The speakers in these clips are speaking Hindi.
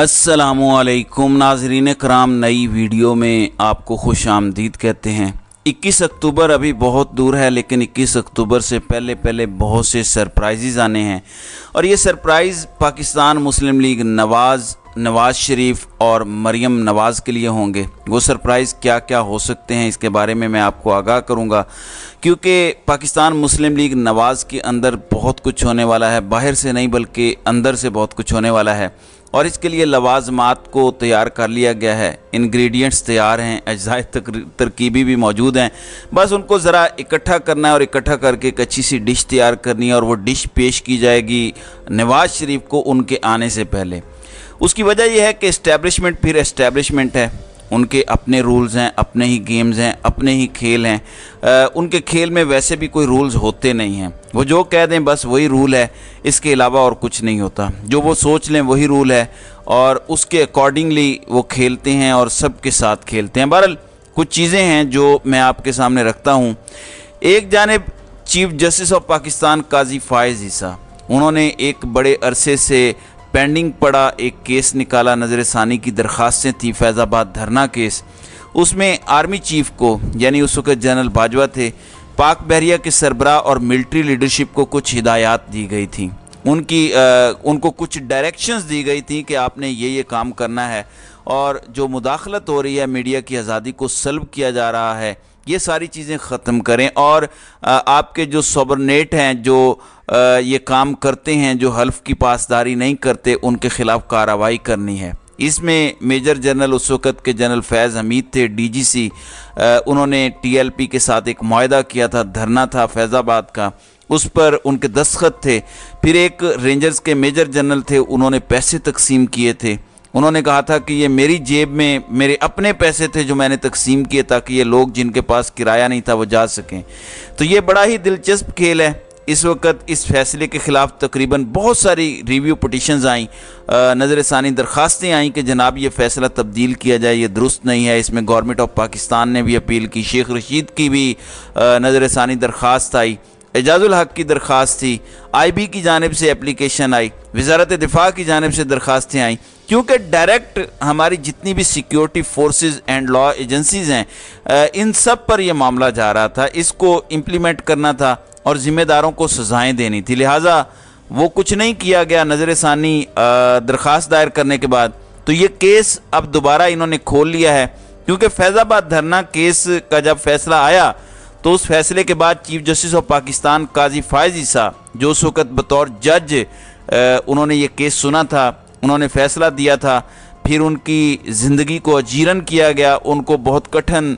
असलकुम नाजरीन कराम नई वीडियो में आपको खुश आमदीद कहते हैं 21 अक्टूबर अभी बहुत दूर है लेकिन 21 अक्टूबर से पहले पहले बहुत से सरप्राइजेज आने हैं और ये सरप्राइज़ पाकिस्तान मुस्लिम लीग नवाज़ नवाज़ शरीफ और मरियम नवाज़ के लिए होंगे वो सरप्राइज़ क्या क्या हो सकते हैं इसके बारे में मैं आपको आगाह करूंगा क्योंकि पाकिस्तान मुस्लिम लीग नवाज़ के अंदर बहुत कुछ होने वाला है बाहर से नहीं बल्कि अंदर से बहुत कुछ होने वाला है और इसके लिए लवाजमात को तैयार कर लिया गया है इंग्रेडिएंट्स तैयार हैं तक तरकीबी भी मौजूद हैं बस उनको ज़रा इकट्ठा करना है और इकट्ठा करके एक अच्छी सी डिश तैयार करनी है और वो डिश पेश की जाएगी नवाज़ शरीफ को उनके आने से पहले उसकी वजह यह है कि इस्टेब्लिशमेंट फिर इस्टेब्लिशमेंट है उनके अपने रूल्स हैं अपने ही गेम्स हैं अपने ही खेल हैं आ, उनके खेल में वैसे भी कोई रूल्स होते नहीं हैं वो जो कह दें बस वही रूल है इसके अलावा और कुछ नहीं होता जो वो सोच लें वही रूल है और उसके अकॉर्डिंगली वो खेलते हैं और सबके साथ खेलते हैं बहरल कुछ चीज़ें हैं जो मैं आपके सामने रखता हूँ एक जानब chief justice of Pakistan Qazi Faez Isa उन्होंने एक बड़े अरसे से पेंडिंग पड़ा एक केस निकाला नज़र सानी की दरख्वास्तें थी फैज़ाबाद धरना केस उसमें आर्मी चीफ को यानी उस वक्त जनरल बाजवा थे पाक बहरिया के सरबराह और मिलिट्री लीडरशिप को कुछ हिदायत दी गई थी उनकी आ, उनको कुछ डायरेक्शंस दी गई थी कि आपने ये ये काम करना है और जो मुदाखलत हो रही है मीडिया की आज़ादी को सल्ब किया जा रहा है ये सारी चीज़ें ख़त्म करें और आ, आपके जो सबरनेट हैं जो ये काम करते हैं जो हल्फ की पासदारी नहीं करते उनके ख़िलाफ़ कार्रवाई करनी है इसमें मेजर जनरल उस वक़्त के जनरल फैज़ हमीद थे डीजीसी उन्होंने टीएलपी के साथ एक माहा किया था धरना था फैज़ाबाद का उस पर उनके दस्खत थे फिर एक रेंजर्स के मेजर जनरल थे उन्होंने पैसे तकसीम किए थे उन्होंने कहा था कि ये मेरी जेब में मेरे अपने पैसे थे जो मैंने तकसीम किए ताकि ये लोग जिनके पास किराया नहीं था वो जा सकें तो ये बड़ा ही दिलचस्प खेल है इस वक्त इस फैसले के ख़िलाफ़ तकरीबन बहुत सारी रिव्यू पटिशन आई नज़र षानी दरख्वास्तें आई कि जनाब ये फ़ैसला तब्दील किया जाए ये दुरुस्त नहीं है इसमें गवर्नमेंट ऑफ पाकिस्तान ने भी अपील की शेख रशीद की भी नज़र ानी दरख्वास्त आई एजाजुल हक की दरख्वास्त थी आई बी की जानब से एप्लीकेशन आई वजारत दिफा की जानब से दरख्वास्तें आई क्योंकि डायरेक्ट हमारी जितनी भी security forces and law agencies हैं इन सब पर यह मामला जा रहा था इसको इम्प्लीमेंट करना था और ज़िम्मेदारों को सज़ाएँ देनी थी लिहाजा वो कुछ नहीं किया गया नज़र षानी दरख्वास्त दायर करने के बाद तो ये केस अब दोबारा इन्होंने खोल लिया है क्योंकि फैज़ाबाद धरना केस का जब फैसला आया तो उस फैसले के बाद chief justice of Pakistan Qazi Faez Isa जो उस वक़्त बतौर जज उन्होंने ये केस सुना था उन्होंने फैसला दिया था फिर उनकी ज़िंदगी को अजीरन किया गया उनको बहुत कठिन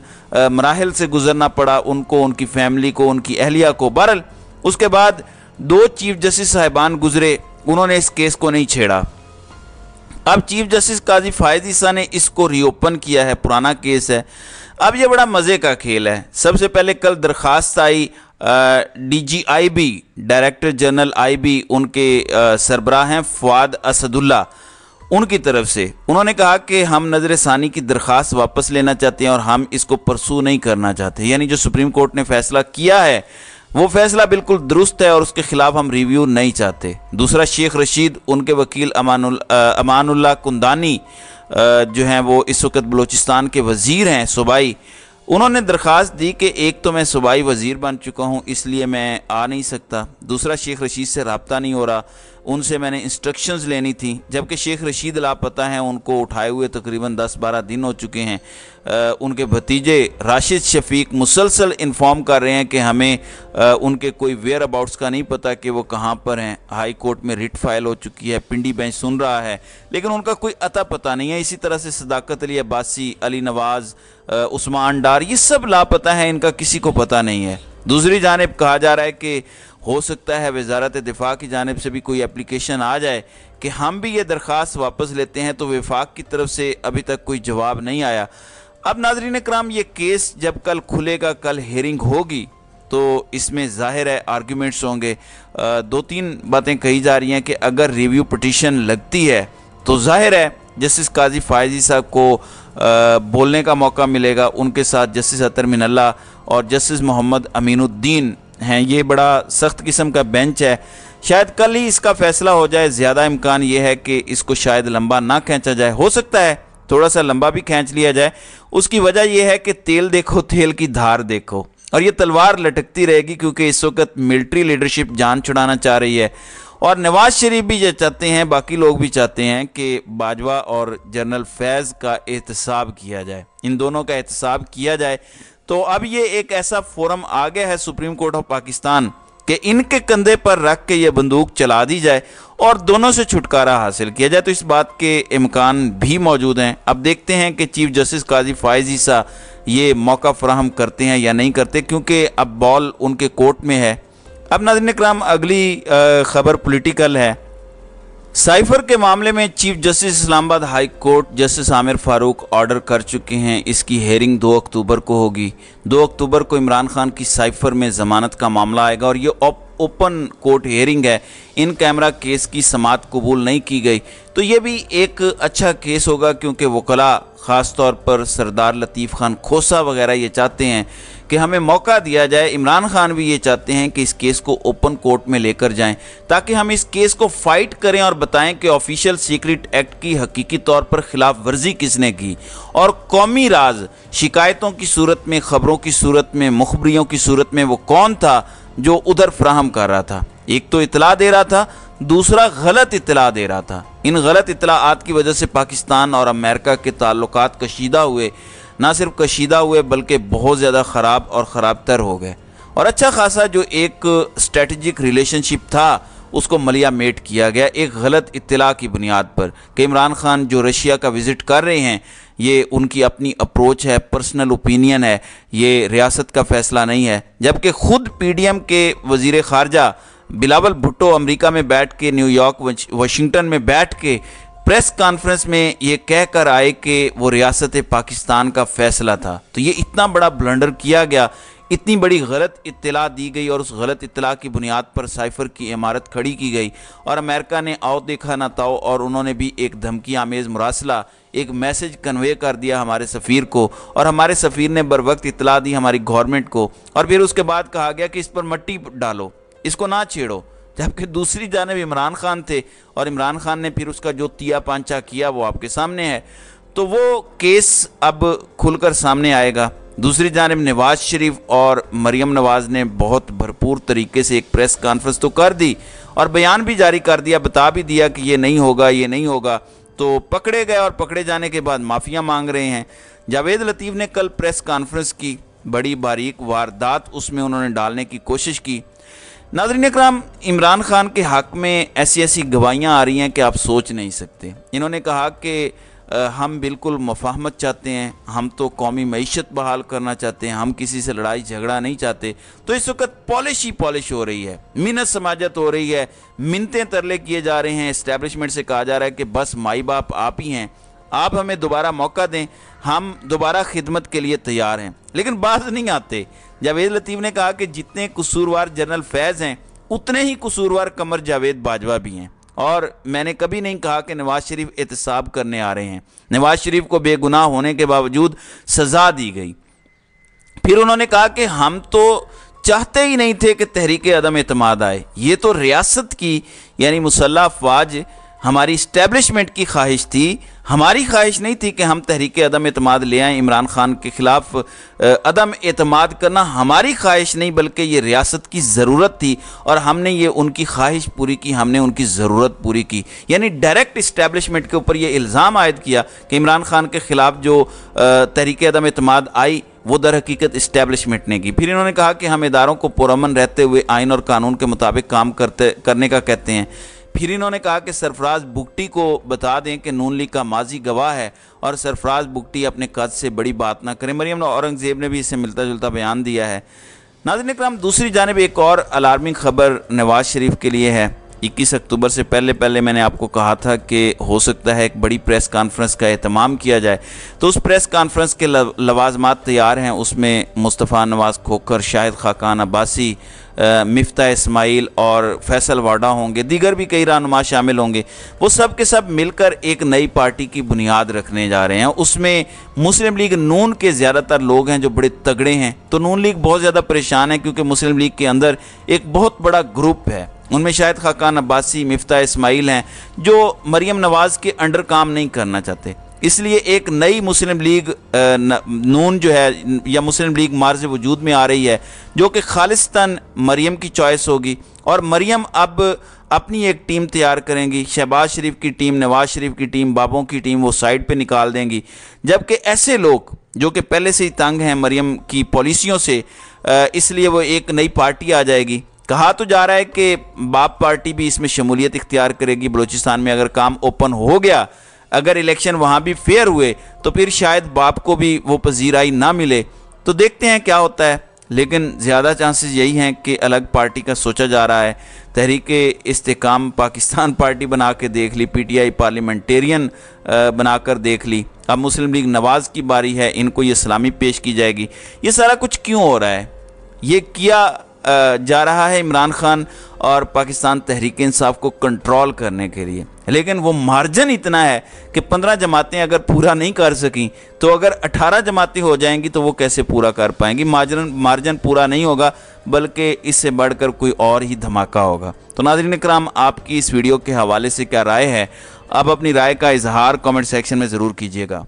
मराहल से गुजरना पड़ा उनको उनकी फैमिली को उनकी अहलिया को बहरल उसके बाद दो चीफ जस्टिस साहिबान गुजरे उन्होंने इस केस को नहीं छेड़ा अब चीफ जस्टिस काजी फायदी ईसा ने इसको रीओपन किया है पुराना केस है अब ये बड़ा मज़े का खेल है सबसे पहले कल दरख्वास्त I D G I B director general I B उनके सरबराह हैं फवाद असदुल्ला उनकी तरफ से उन्होंने कहा कि हम नज़र सानी की दरख्वास्त वापस लेना चाहते हैं और हम इसको परसू नहीं करना चाहते यानी जो सुप्रीम कोर्ट ने फैसला किया है वो फैसला बिल्कुल दुरुस्त है और उसके खिलाफ हम रिव्यू नहीं चाहते दूसरा शेख रशीद उनके वकील अमानुल अमानुल्ला कुंदानी जो हैं वो इस वक्त बलूचिस्तान के वज़ीर हैं सूबाई उन्होंने दरख्वास्त दी कि एक तो मैं सूबाई वज़ीर बन चुका हूँ इसलिए मैं आ नहीं सकता दूसरा शेख रशीद से रबता नहीं हो रहा उनसे मैंने इंस्ट्रक्शंस लेनी थी जबकि शेख रशीद लापता हैं उनको उठाए हुए तकरीबन दस बारह दिन हो चुके हैं आ, उनके भतीजे राशिद शफीक मुसलसल इन्फॉर्म कर रहे हैं कि हमें आ, उनके कोई वेयर अबाउट्स का नहीं पता कि वो कहाँ पर हैं हाई कोर्ट में रिट फाइल हो चुकी है पिंडी बेंच सुन रहा है लेकिन उनका कोई अता पता नहीं है इसी तरह से सदाकत अली अब्बासी अली नवाज़ उस्मान डार ये सब लापता है इनका किसी को पता नहीं है दूसरी जानब कहा जा रहा है कि हो सकता है वजारत दिफा की जानब से भी कोई एप्लीकेशन आ जाए कि हम भी ये दरख्वास्त वापस लेते हैं तो विफाक की तरफ से अभी तक कोई जवाब नहीं आया अब नाजरीन कराम ये केस जब कल खुलेगा कल हेयरिंग होगी तो इसमें जाहिर है आर्ग्यूमेंट्स होंगे दो तीन बातें कही जा रही हैं कि अगर रिव्यू पटिशन लगती है तो जाहिर है जस्टिस काजी फायजी साहब को आ, बोलने का मौका मिलेगा उनके साथ जस्टिस अतर मिनल्ला और जस्टिस मोहम्मद अमीनुद्दीन हैं ये बड़ा सख्त किस्म का बेंच है शायद कल ही इसका फैसला हो जाए ज़्यादा इम्कान ये है कि इसको शायद लंबा ना खींचा जाए हो सकता है थोड़ा सा लंबा भी खींच लिया जाए उसकी वजह यह है कि तेल देखो तेल की धार देखो और यह तलवार लटकती रहेगी क्योंकि इस वक्त मिलिट्री लीडरशिप जान छुड़ाना चाह रही है और नवाज शरीफ भी ये चाहते हैं बाकी लोग भी चाहते हैं कि बाजवा और जनरल फैज़ का एहतसाब किया जाए इन दोनों का एहतसाब किया जाए तो अब ये एक ऐसा फोरम आ गया है सुप्रीम कोर्ट ऑफ पाकिस्तान के इनके कंधे पर रख के ये बंदूक चला दी जाए और दोनों से छुटकारा हासिल किया जाए तो इस बात के इम्कान भी मौजूद हैं अब देखते हैं कि चीफ जस्टिस काजी फायजी सा ये मौका फ्राहम करते हैं या नहीं करते क्योंकि अब बॉल उनके कोर्ट में है अब नादिन कराम अगली खबर पोलिटिकल है साइफर के मामले में chief justice Islamabad high court justice Aamir Farooq order कर चुके हैं इसकी हेयरिंग 2 अक्टूबर को होगी 2 अक्टूबर को इमरान खान की साइफर में जमानत का मामला आएगा और ये ओपन कोर्ट हेयरिंग है इन कैमरा केस की समात कबूल नहीं की गई तो ये भी एक अच्छा केस होगा क्योंकि वकला ख़ास तौर पर सरदार लतीफ़ खान खोसा वगैरह ये चाहते हैं कि हमें मौका दिया जाए इमरान खान भी ये चाहते हैं कि इस केस को ओपन कोर्ट में लेकर जाएं ताकि हम इस केस को फाइट करें और बताएं कि ऑफिशियल सीक्रेट एक्ट की हकीकी तौर पर खिलाफ वर्जी किसने की और कौमी राज शिकायतों की सूरत में खबरों की सूरत में मुखबरियों की सूरत में वो कौन था जो उधर फ्राहम कर रहा था एक तो इतला दे रहा था दूसरा गलत इतला दे रहा था इन गलत इतलाआत की वजह से पाकिस्तान और अमेरिका के ताल्लुक कशीदा हुए ना सिर्फ कशीदा हुए बल्कि बहुत ज़्यादा ख़राब और ख़राब तर हो गए और अच्छा खासा जो एक स्ट्रेटजिक रिलेशनशिप था उसको मलिया मेट किया गया एक गलत इतला की बुनियाद पर कि इमरान खान जो रशिया का विज़िट कर रहे हैं ये उनकी अपनी अप्रोच है पर्सनल ओपिनियन है ये रियासत का फैसला नहीं है जबकि ख़ुद पी डी एम के वज़ी ख़ारजा बिलावल भुट्टो अमेरिका में बैठ के न्यूयॉर्क वाशिंगटन में बैठ के प्रेस कॉन्फ्रेंस में ये कहकर आए कि वो रियासत पाकिस्तान का फैसला था तो ये इतना बड़ा ब्लंडर किया गया इतनी बड़ी गलत इतला दी गई और उस गलत इतला की बुनियाद पर साइफर की इमारत खड़ी की गई और अमेरिका ने आओ देखा ना ताओ और उन्होंने भी एक धमकी आमेज़ मुरासला एक मैसेज कन्वे कर दिया हमारे सफ़ीर को और हमारे सफ़ीर ने बर वक्त इतला दी हमारी गवर्नमेंट को और फिर उसके बाद कहा गया कि इस पर मट्टी डालो इसको ना छेड़ो जबकि दूसरी जानब इमरान खान थे और इमरान खान ने फिर उसका जो तिया पांचा किया वो आपके सामने है तो वो केस अब खुलकर सामने आएगा दूसरी जानब नवाज शरीफ और मरियम नवाज ने बहुत भरपूर तरीके से एक प्रेस कॉन्फ्रेंस तो कर दी और बयान भी जारी कर दिया बता भी दिया कि ये नहीं होगा ये नहीं होगा तो पकड़े गए और पकड़े जाने के बाद माफ़िया मांग रहे हैं जावेद लतीफ़ ने कल प्रेस कॉन्फ्रेंस की बड़ी बारीक वारदात उसमें उन्होंने डालने की कोशिश की नादरीन कराम इमरान ख़ान के हक़ में ऐसी ऐसी गवाहियाँ आ रही हैं कि आप सोच नहीं सकते इन्होंने कहा कि हम बिल्कुल मफाहमत चाहते हैं हम तो कौमी मीशत बहाल करना चाहते हैं हम किसी से लड़ाई झगड़ा नहीं चाहते तो इस वक्त पॉलिश ही पॉलिश हो रही है मिनत समाजत हो रही है मिनतें तरले किए जा रहे हैं इस्टेबलिशमेंट से कहा जा रहा है कि बस माई बाप आप ही हैं आप हमें दोबारा मौका दें हम दोबारा खिदमत के लिए तैयार हैं लेकिन बाज नहीं आते जावेद लतीफ़ ने कहा कि जितने कसूरवार जनरल फैज़ हैं उतने ही कसूरवार कमर जावेद बाजवा भी हैं और मैंने कभी नहीं कहा कि नवाज़ शरीफ एहतसाब करने आ रहे हैं नवाज़ शरीफ को बेगुनाह होने के बावजूद सज़ा दी गई फिर उन्होंने कहा कि हम तो चाहते ही नहीं थे कि तहरीक अदम अतमाद आए ये तो रियासत की यानी मुसल्ह अफवाज हमारी इस्टेब्लिशमेंट की ख्वाहिश थी हमारी ख्वाहिश नहीं थी कि हम तहरीक अदम अतमाद ले आएँ इमरान खान के ख़िलाफ़ अदम अतमाद करना हमारी ख्वाहिश नहीं बल्कि ये रियासत की ज़रूरत थी और हमने ये उनकी ख्वाहिश पूरी की हमने उनकी ज़रूरत पूरी की यानी डायरेक्ट इस्टेब्लिशमेंट के ऊपर ये इल्ज़ाम आयद किया कि इमरान खान के ख़िलाफ़ जो तहरीक अदम अतमाद आई वो दर हकीकत इस्टेब्लिशमेंट ने की फिर इन्होंने कहा कि हम इदारों को पुरमन रहते हुए आइन और कानून के मुताबिक काम करते करने का कहते हैं फिर इन्होंने कहा कि सरफराज बुगटी को बता दें कि नून लीग का माजी गवाह है और सरफराज बुगटी अपने कद से बड़ी बात ना करें मरियम औरंगज़ेब ने भी इसे मिलता जुलता बयान दिया है नाजिन कराम दूसरी जानब एक और अलार्मिंग खबर नवाज शरीफ के लिए है 21 अक्टूबर से पहले पहले मैंने आपको कहा था कि हो सकता है एक बड़ी प्रेस कॉन्फ्रेंस का अहतमाम किया जाए तो उस प्रेस कॉन्फ्रेंस के लवाजमात तैयार हैं उसमें मुस्तफ़ा नवाज़ खोखर शाहिद खाकान अब्बासी मफ्ता इसमाइल और फैसल वाडा होंगे दीगर भी कई रानुमा शामिल होंगे वो सब के सब मिलकर एक नई पार्टी की बुनियाद रखने जा रहे हैं उसमें मुस्लिम लीग नून के ज़्यादातर लोग हैं जो बड़े तगड़े हैं तो नून लीग बहुत ज़्यादा परेशान है क्योंकि मुस्लिम लीग के अंदर एक बहुत बड़ा ग्रुप है उनमें शायद खाकान अब्बासी मफ्ता इसमाइल हैं जो मरीम नवाज़ के अंडर काम नहीं करना चाहते इसलिए एक नई मुस्लिम लीग नून जो है या मुस्लिम लीग मार्ज वजूद में आ रही है जो कि खालिस्तान मरियम की चॉइस होगी और मरियम अब अपनी एक टीम तैयार करेंगी शहबाज शरीफ की टीम नवाज शरीफ की टीम बाबों की टीम वो साइड पे निकाल देंगी जबकि ऐसे लोग जो कि पहले से ही तंग हैं मरियम की पॉलिसियों से इसलिए वो एक नई पार्टी आ जाएगी कहा तो जा रहा है कि बाप पार्टी भी इसमें शमूलियत इख्तियार करेगी बलूचिस्तान में अगर काम ओपन हो गया अगर इलेक्शन वहाँ भी फेयर हुए तो फिर शायद बाप को भी वो पजीराई ना मिले तो देखते हैं क्या होता है लेकिन ज़्यादा चांसेस यही हैं कि अलग पार्टी का सोचा जा रहा है तहरीक इस्तेकाम पाकिस्तान पार्टी बना के देख ली पीटीआई पार्लियामेंटेरियन बनाकर देख ली अब मुस्लिम लीग नवाज़ की बारी है इनको ये सलामी पेश की जाएगी ये सारा कुछ क्यों हो रहा है ये किया जा रहा है इमरान खान और पाकिस्तान तहरीक इंसाफ को कंट्रोल करने के लिए लेकिन वो मार्जन इतना है कि पंद्रह जमातें अगर पूरा नहीं कर सकें तो अगर अठारह जमातें हो जाएंगी तो वो कैसे पूरा कर पाएंगी मार्जन मार्जन पूरा नहीं होगा बल्कि इससे बढ़कर कोई और ही धमाका होगा तो नाजरीन कराम आपकी इस वीडियो के हवाले से क्या राय है आप अपनी राय का इजहार कमेंट सेक्शन में ज़रूर कीजिएगा